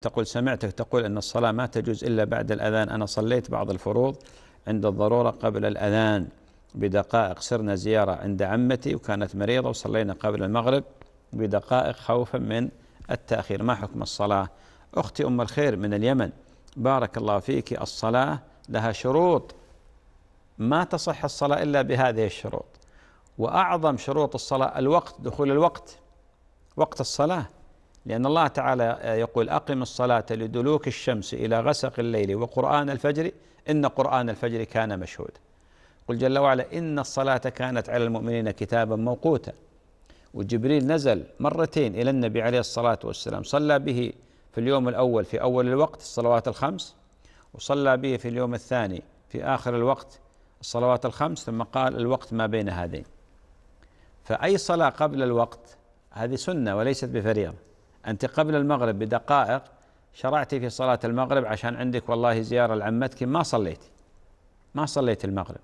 تقول سمعتك تقول أن الصلاة ما تجوز إلا بعد الأذان أنا صليت بعض الفروض عند الضرورة قبل الأذان بدقائق سرنا زيارة عند عمتي وكانت مريضة وصلينا قبل المغرب بدقائق خوفا من التأخير ما حكم الصلاة أختي أم الخير من اليمن بارك الله فيك الصلاة لها شروط ما تصح الصلاة إلا بهذه الشروط وأعظم شروط الصلاة الوقت دخول الوقت وقت الصلاة لأن الله تعالى آه، يقول أقم الصلاة لدلوك الشمس إلى غسق الليل وقرآن الفجر إن قرآن الفجر كان مشهودا قل جل وعلا إن الصلاة كانت على المؤمنين كتابا موقوتا وجبريل نزل مرتين إلى النبي عليه الصلاة والسلام صلى به في اليوم الأول في أول الوقت الصلوات الخمس وصلى به في اليوم الثاني في آخر الوقت الصلوات الخمس ثم قال الوقت ما بين هذين فأي صلاة قبل الوقت هذه سنة وليست بفريضة أنت قبل المغرب بدقائق شرعتي في صلاة المغرب عشان عندك والله زيارة لعمتك ما صليتي ما صليت المغرب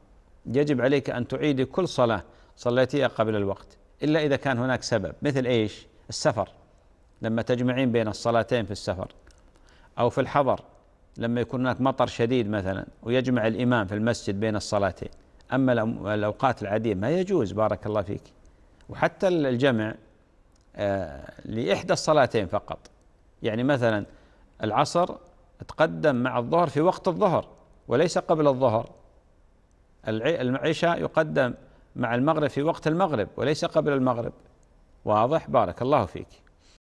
يجب عليك أن تعيدي كل صلاة صليتيها قبل الوقت إلا إذا كان هناك سبب مثل إيش السفر لما تجمعين بين الصلاتين في السفر أو في الحضر لما يكون هناك مطر شديد مثلا ويجمع الإمام في المسجد بين الصلاتين أما الأوقات العادية ما يجوز بارك الله فيك وحتى الجمع آه، لإحدى الصلاتين فقط يعني مثلا العصر تقدم مع الظهر في وقت الظهر وليس قبل الظهر العشاء يقدم مع المغرب في وقت المغرب وليس قبل المغرب واضح بارك الله فيك